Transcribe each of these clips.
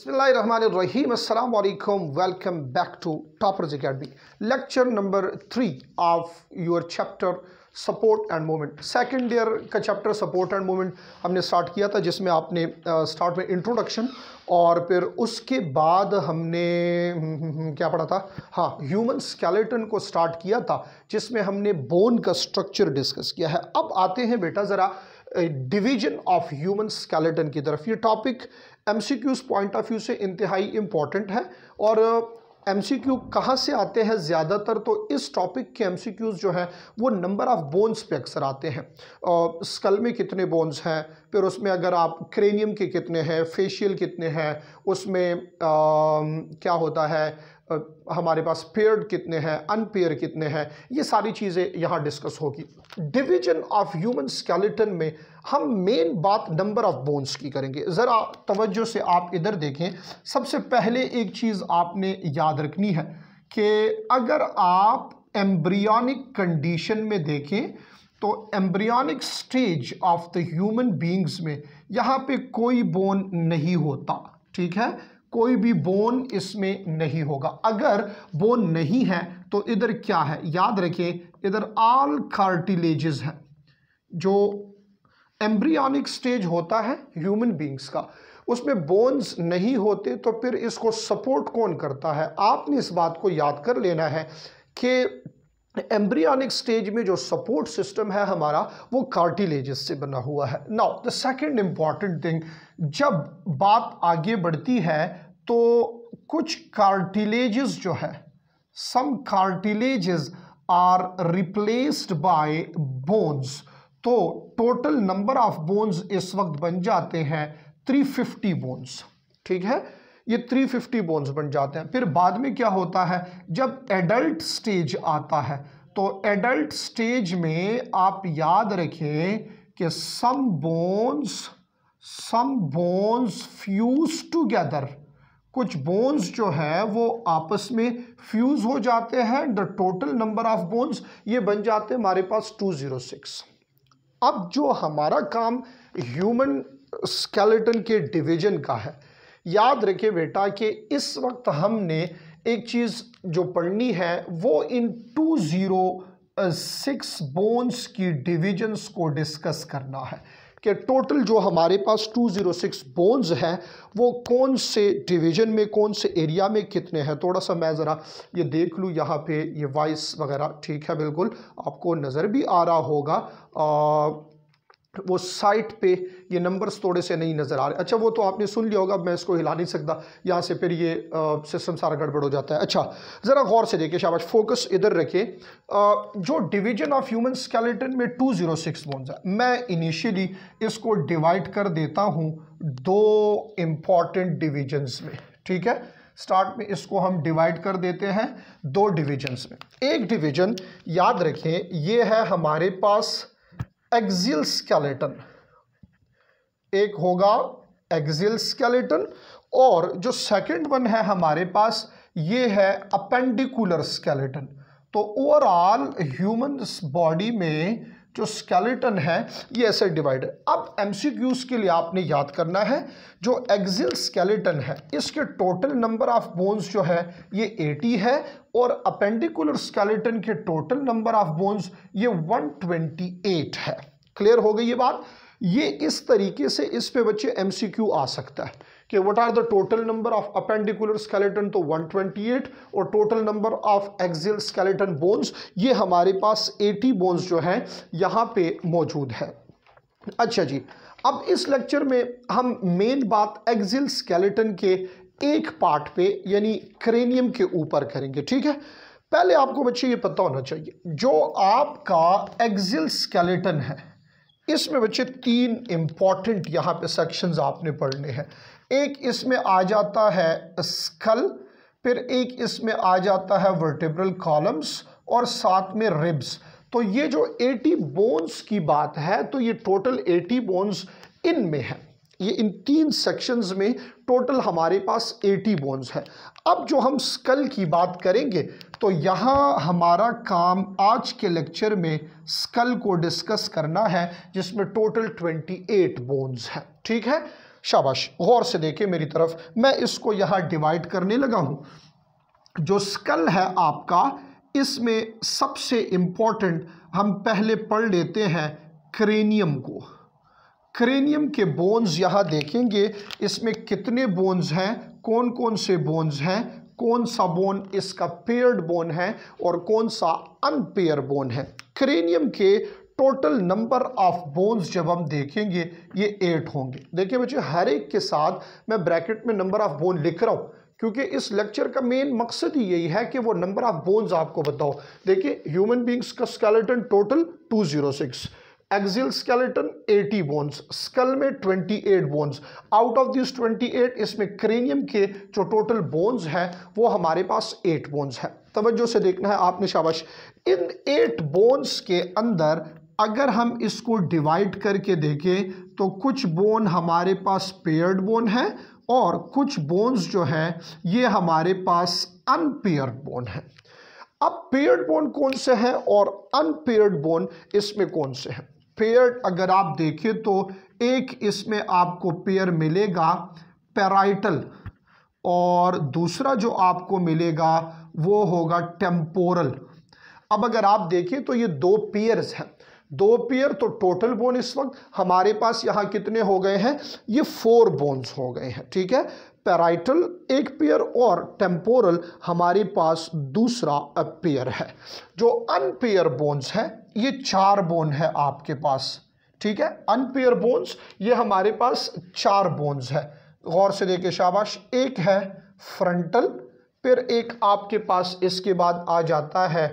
Bismillahirrahmanirrahim. Welcome back to toppers Toppers lecture number three of your chapter support and moment second year का chapter support and moment हमने start किया था जिसमें आपने start में introduction और फिर उसके बाद हमने हम्म, हम्म, हम्म, क्या पढ़ा था हाँ ह्यूमन स्केलेटन को स्टार्ट किया था जिसमें हमने बोन का स्ट्रक्चर डिस्कस किया है अब आते हैं बेटा ज़रा डिवीजन ऑफ ह्यूमन स्केलेटन की तरफ ये topic M C Qs point of view से इंतहाई इम्पॉर्टेंट है और एम सी क्यू कहाँ से आते हैं ज़्यादातर तो इस टॉपिक के एम सी क्यूज़ जो हैं वो नंबर ऑफ़ बोन्स पे अक्सर आते हैं स्कल में कितने बोन्स हैं फिर उसमें अगर आप क्रेनियम के कितने हैं फेशियल कितने हैं उसमें आ, क्या होता है हमारे पास पेयर्ड कितने हैं अनपेयर कितने हैं ये सारी चीज़ें यहाँ डिस्कस होगी डिवीजन ऑफ ह्यूमन स्केलेटन में हम मेन बात नंबर ऑफ़ बोन्स की करेंगे ज़रा तवज्जो से आप इधर देखें सबसे पहले एक चीज़ आपने याद रखनी है कि अगर आप एम्ब्रियोनिक कंडीशन में देखें तो embryonic stage of the human beings में यहाँ पर कोई बोन नहीं होता ठीक है कोई भी बोन इसमें नहीं होगा अगर बोन नहीं है तो इधर क्या है याद रखें इधर आल कार्टिलेजेस हैं जो एम्ब्रियनिक स्टेज होता है ह्यूमन बींग्स का उसमें बोन्स नहीं होते तो फिर इसको सपोर्ट कौन करता है आपने इस बात को याद कर लेना है कि एम्ब्रियोनिक स्टेज में जो सपोर्ट सिस्टम है हमारा वो कार्टिलेजेस से बना हुआ है now the second important thing जब बात आगे बढ़ती है तो कुछ कार्टिलेज जो है some cartilages are replaced by bones तो टोटल नंबर ऑफ बोन्स इस वक्त बन जाते हैं 350 बोन्स ठीक है ये 350 बोन्स बन जाते हैं फिर बाद में क्या होता है जब एडल्ट स्टेज आता है तो एडल्ट स्टेज में आप याद रखें कि some bones some bones fuse together कुछ बोन्स जो है वो आपस में फ्यूज़ हो जाते हैं the total number of bones ये बन जाते हैं हमारे पास 206 अब जो हमारा काम ह्यूमन स्केलेटन के डिवीजन का है याद रखिए बेटा कि इस वक्त हमने एक चीज़ जो पढ़नी है वो इन टू ज़ीरो सिक्स बोन्स की डिविजन्स को डिस्कस करना है कि टोटल जो हमारे पास टू ज़ीरो सिक्स बोन्स हैं वो कौन से डिवीजन में कौन से एरिया में कितने हैं थोड़ा सा मैं ज़रा ये देख लूँ यहाँ पे ये वॉइस वगैरह ठीक है बिल्कुल आपको नज़र भी आ रहा होगा आ, वो साइट पे ये नंबर्स थोड़े से नहीं नज़र आ रहे अच्छा वो तो आपने सुन लिया होगा मैं इसको हिला नहीं सकता यहाँ से फिर ये सिस्टम सारा गड़बड़ हो जाता है अच्छा ज़रा गौर से देखिए शाबाश फोकस इधर रखिए जो डिवीजन ऑफ ह्यूमन स्केलेटन में टू जीरो सिक्स बोन्स है मैं इनिशियली इसको डिवाइड कर देता हूँ दो इम्पॉर्टेंट डिवीजन्स में ठीक है स्टार्ट में इसको हम डिवाइड कर देते हैं दो डिवीजन्स में एक डिवीजन याद रखें ये है हमारे पास एक्जिल स्केलेटन एक होगा एक्जिल स्केलेटन और जो सेकंड वन है हमारे पास ये है अपेंडिकुलर स्केलेटन तो ओवरऑल ह्यूमन बॉडी में जो स्केलेटन है ये ऐसे डिवाइड है अब एम के लिए आपने याद करना है जो एक्जिल स्केलेटन है इसके टोटल नंबर ऑफ बोन्स जो है ये 80 है और अपेंडिकुलर स्केलेटन के टोटल नंबर ऑफ बोन्स ये 128 है क्लियर हो गई ये बात ये इस तरीके से इस पे बच्चे एमसीक्यू आ सकता है कि what are the total number of appendicular skeleton तो 128 और total number of axial skeleton bones ये हमारे पास 80 बोन्स जो हैं यहाँ पे मौजूद है अच्छा जी अब इस लेक्चर में हम मेन बात एक्सियल स्केलेटन के एक पार्ट पे यानी क्रेनियम के ऊपर करेंगे ठीक है पहले आपको बच्चे ये पता होना चाहिए जो आपका एक्सियल स्केलेटन है इसमें बच्चे तीन इंपॉर्टेंट यहां पे सेक्शंस आपने पढ़ने हैं एक इसमें आ जाता है स्कल फिर एक इसमें आ जाता है वर्टेब्रल कॉलम्स और साथ में रिब्स तो ये जो 80 बोन्स की बात है तो ये टोटल 80 बोन्स इन में है ये इन तीन सेक्शंस में टोटल हमारे पास 80 बोन्स है अब जो हम स्कल की बात करेंगे तो यहाँ हमारा काम आज के लेक्चर में स्कल को डिस्कस करना है जिसमें टोटल 28 बोन्स है ठीक है शाबाश गौर से देखें मेरी तरफ मैं इसको यहाँ डिवाइड करने लगा हूँ जो स्कल है आपका इसमें सबसे इम्पॉर्टेंट हम पहले पढ़ लेते हैं क्रेनियम को क्रेनियम के बोन्स यहाँ देखेंगे इसमें कितने बोन्स हैं कौन कौन से बोन्स हैं कौन सा बोन इसका पेयर्ड बोन है और कौन सा अनपेयर बोन है क्रेनियम के टोटल नंबर ऑफ बोन्स जब हम देखेंगे ये एट होंगे देखिए बच्चे हर एक के साथ मैं ब्रैकेट में नंबर ऑफ बोन लिख रहा हूँ क्योंकि इस लेक्चर का मेन मकसद ही यही है कि वो नंबर ऑफ बोन्स आपको बताओ देखिए ह्यूमन बींग्स का skeleton total 206 axial skeleton eighty bones skull में 28 बोन्स आउट ऑफ दिस 28 इसमें क्रेनियम के जो टोटल बोन्स हैं वो हमारे पास एट बोन्स हैं तवज्जो से देखना है आपने शाबाश इन एट बोन्स के अंदर अगर हम इसको डिवाइड करके देखें तो कुछ बोन हमारे पास पेयर्ड बोन है और कुछ बोन्स जो हैं ये हमारे पास अनपेयर्ड बोन है अब पेयर्ड बोन कौन से हैं और अनपेयर्ड बोन इसमें कौन से हैं पेयर्ड अगर आप देखें तो एक इसमें आपको पेयर मिलेगा पैराइटल और दूसरा जो आपको मिलेगा वो होगा टेम्पोरल अब अगर आप देखें तो ये दो पेयर्स हैं दो पेयर तो टोटल बोन इस वक्त हमारे पास यहाँ कितने हो गए हैं ये फोर बोन्स हो गए हैं ठीक है पैराइटल एक पेयर और टेम्पोरल हमारे पास दूसरा पेयर है जो अनपेयर बोन्स है ये चार बोन है आपके पास ठीक है अनपेयर बोन्स ये हमारे पास चार बोन्स है गौर से देखे शाबाश एक है फ्रंटल फिर एक आपके पास इसके बाद आ जाता है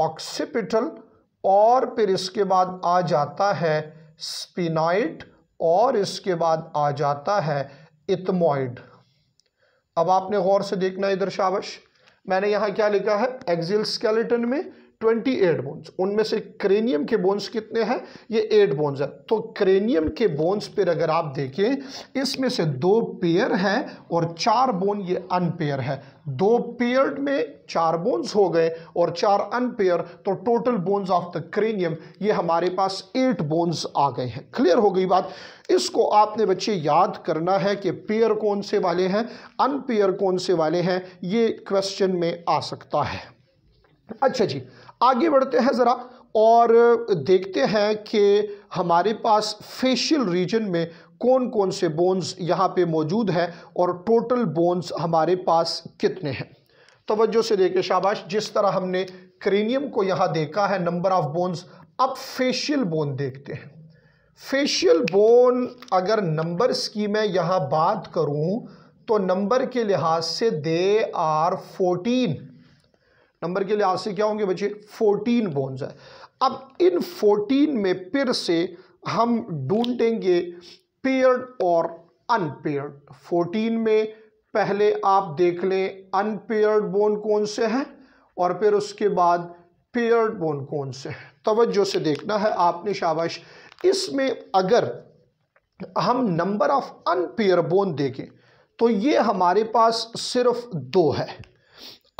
ऑक्सीपिटल और फिर इसके बाद आ जाता है स्पिनाइट और इसके बाद आ जाता है इथमोइड अब आपने गौर से देखना इधर शाबश मैंने यहां क्या लिखा है एक्सिल स्केलेटन में ट्वेंटी एट बोन्स उनमें से क्रेनियम के बोन्स कितने हैं ये एट बोन्स है तो क्रेनियम के बोन्स पर अगर आप देखें इसमें से दो पेयर हैं और चार बोन ये अनपेयर है दो पेयर में चार बोन्स हो गए और चार अनपेयर तो total bones of the cranium ये हमारे पास एट बोन्स आ गए हैं क्लियर हो गई बात इसको आपने बच्चे याद करना है कि पेयर कौन से वाले हैं अनपेयर कौन से वाले हैं ये क्वेश्चन में आ सकता है अच्छा जी आगे बढ़ते हैं ज़रा और देखते हैं कि हमारे पास फेशियल रीजन में कौन कौन से बोन्स यहाँ पे मौजूद हैं और टोटल बोन्स हमारे पास कितने हैं तोज्जो से देखें शाबाश जिस तरह हमने क्रेनियम को यहाँ देखा है नंबर ऑफ़ बोन्स अब फेशियल बोन देखते हैं फेशियल बोन अगर नंबर्स की मैं यहाँ बात करूँ तो नंबर के लिहाज से दे आर फोर्टीन नंबर के लिहाज से क्या होंगे बच्चे फोर्टीन बोन्स है अब इन फोर्टीन में फिर से हम ढूंढेंगे पेयर्ड और अनपेयर्ड फोर्टीन में पहले आप देख लें अनपेयर्ड बोन कौन से हैं और फिर उसके बाद पेयर्ड बोन कौन से हैं तोज्जो से देखना है आपने शाबाश इसमें अगर हम नंबर ऑफ अनपेयर बोन देखें तो ये हमारे पास सिर्फ दो है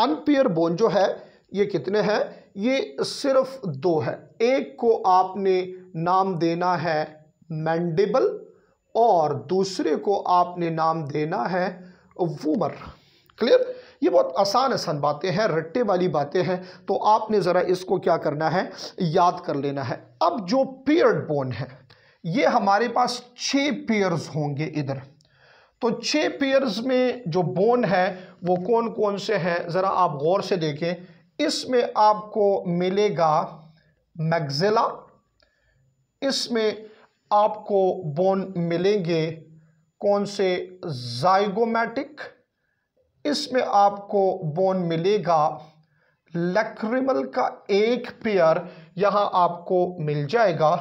अनपेयर बोन जो है ये कितने हैं ये सिर्फ दो है एक को आपने नाम देना है मैंडेबल और दूसरे को आपने नाम देना है वूमर क्लियर ये बहुत आसान आसान बातें हैं रट्टे वाली बातें हैं तो आपने ज़रा इसको क्या करना है याद कर लेना है अब जो पेयर्ड बोन है ये हमारे पास छः पेयर्स होंगे इधर तो छः पेयर्स में जो बोन है वो कौन कौन से हैं ज़रा आप गौर से देखें इसमें आपको मिलेगा मैगजिला इसमें आपको बोन मिलेंगे कौन से जाइगोमैटिक इसमें आपको बोन मिलेगा लैक्रिमल का एक पेयर यहाँ आपको मिल जाएगा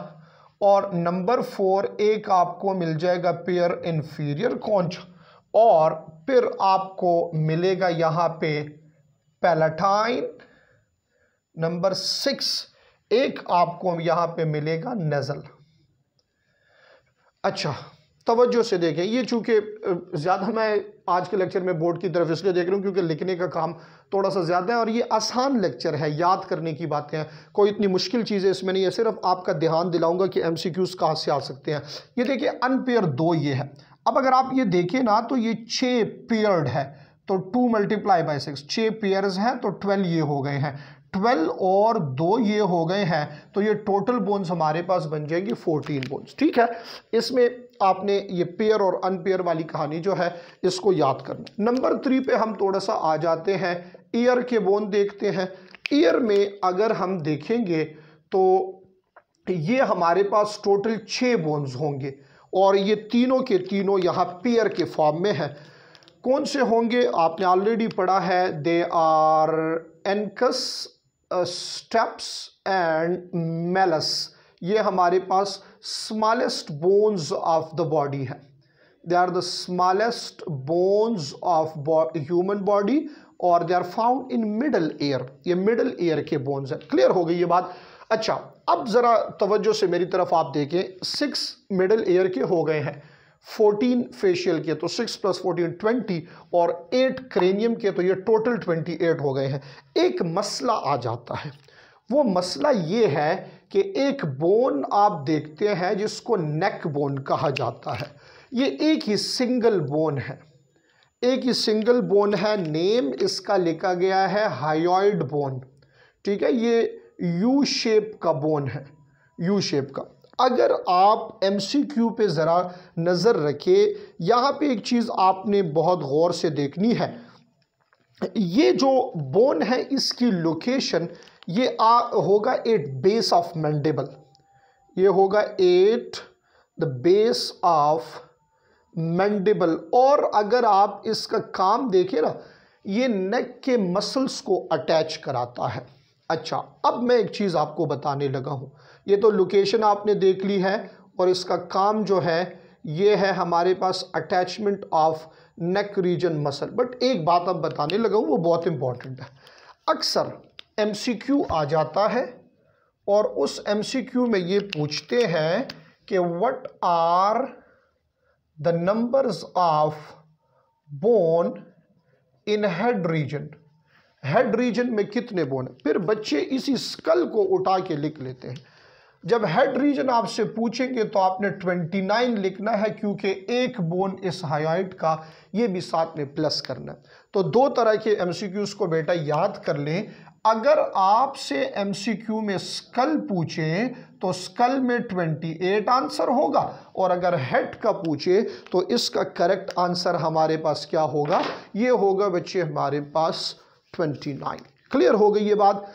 और नंबर फोर एक आपको मिल जाएगा पेयर इन्फीरियर कॉन्च और फिर आपको मिलेगा यहाँ पे पैलाटाइन नंबर सिक्स एक आपको यहाँ पे मिलेगा नज़ल अच्छा तोज्जो से देखें ये चूँकि ज़्यादा मैं आज के लेक्चर में बोर्ड की तरफ इसलिए देख रहा हूँ क्योंकि लिखने का काम थोड़ा सा ज़्यादा है और ये आसान लेक्चर है याद करने की बातें हैं कोई इतनी मुश्किल चीज़ें इसमें नहीं है सिर्फ आपका ध्यान दिलाऊंगा कि एम सी क्यूज़ कहाँ से आ सकते हैं ये देखिए अनपेयर दो ये है अब अगर आप ये देखें ना तो ये छः पेयर्ड है तो टू मल्टीप्लाई बाई सिक्स छः पेयर्स हैं तो ट्वेल्व ये हो गए हैं ट्वेल्व और दो ये हो गए हैं तो ये टोटल बोन्स हमारे पास बन जाएंगे फोर्टीन बोन्स ठीक है इसमें आपने ये पेयर और अनपेयर वाली कहानी जो है इसको याद करना नंबर थ्री पे हम थोड़ा सा आ जाते हैं ईयर के बोन देखते हैं ईयर में अगर हम देखेंगे तो ये हमारे पास टोटल छः बोन्स होंगे और ये तीनों के तीनों यहाँ पेयर के फॉर्म में हैं कौन से होंगे आपने ऑलरेडी पढ़ा है they are incus stapes and malleus ये हमारे पास smallest bones of the body है they are the smallest bones of human body और they are found in middle ear ये मिडल एयर के बोन्स हैं क्लियर हो गई ये बात अच्छा अब ज़रा तवज्जो से मेरी तरफ आप देखें सिक्स मिडल एयर के हो गए हैं फोर्टीन फेशियल के तो सिक्स प्लस फोर्टीन ट्वेंटी और एट क्रेनियम के तो ये टोटल ट्वेंटी एट हो गए हैं एक मसला आ जाता है वो मसला ये है कि एक बोन आप देखते हैं जिसको नेक बोन कहा जाता है ये एक ही सिंगल बोन है एक ही सिंगल बोन है नेम इसका लिखा गया है हाइड बोन ठीक है ये यू शेप का बोन है यू शेप का अगर आप एम सी क्यू पर ज़रा नज़र रखें यहाँ पे एक चीज़ आपने बहुत गौर से देखनी है ये जो बोन है इसकी लोकेशन ये आ होगा एट बेस ऑफ मैंडेबल ये होगा at the base of mandible और अगर आप इसका काम देखें ना ये नेक के मसल्स को अटैच कराता है अच्छा अब मैं एक चीज़ आपको बताने लगा हूँ ये तो लोकेशन आपने देख ली है और इसका काम जो है ये है हमारे पास attachment of neck region muscle but एक बात अब बताने लगा हूँ वो बहुत इम्पॉर्टेंट है अक्सर एमसीक्यू आ जाता है और उस एमसीक्यू में ये पूछते हैं कि what are the numbers of bone in head region head region में कितने बोन है फिर बच्चे इसी स्कल को उठा के लिख लेते हैं जब हेड रीजन आपसे पूछेंगे तो आपने 29 लिखना है क्योंकि एक बोन इस हाइट का ये भी साथ में प्लस करना है तो दो तरह के एमसीक्यूज को बेटा याद कर लें अगर आपसे क्यू में स्कल पूछें तो स्कल में 28 आंसर होगा और अगर हेड का पूछे तो इसका करेक्ट आंसर हमारे पास क्या होगा ये होगा बच्चे हमारे पास 29 क्लियर हो गई ये बात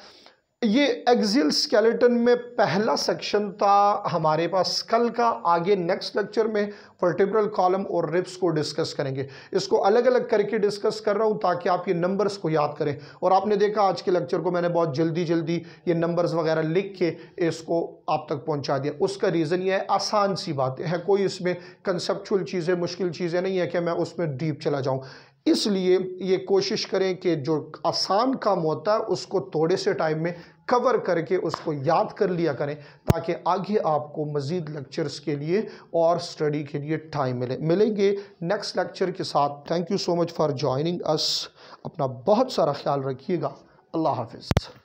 ये एक्जिल स्केलेटन में पहला सेक्शन था हमारे पास स्कल का आगे नेक्स्ट लेक्चर में वर्टिब्रल कॉलम और रिप्स को डिस्कस करेंगे इसको अलग अलग करके डिस्कस कर रहा हूँ ताकि आप ये नंबर्स को याद करें और आपने देखा आज के लेक्चर को मैंने बहुत जल्दी जल्दी ये नंबर्स वगैरह लिख के इसको आप तक पहुँचा दिया उसका रीज़न ये है आसान सी बात है कोई इसमें कंसेप्चुअल चीज़ें मुश्किल चीज़ें नहीं है कि मैं उसमें डीप चला जाऊँ इसलिए ये कोशिश करें कि जो आसान काम होता है उसको थोड़े से टाइम में कवर करके उसको याद कर लिया करें ताकि आगे आपको मज़ीद लेक्चर्स के लिए और स्टडी के लिए टाइम मिले मिलेंगे नेक्स्ट लेक्चर के साथ thank you so much for joining us अपना बहुत सारा ख्याल रखिएगा अल्लाह हाफिज़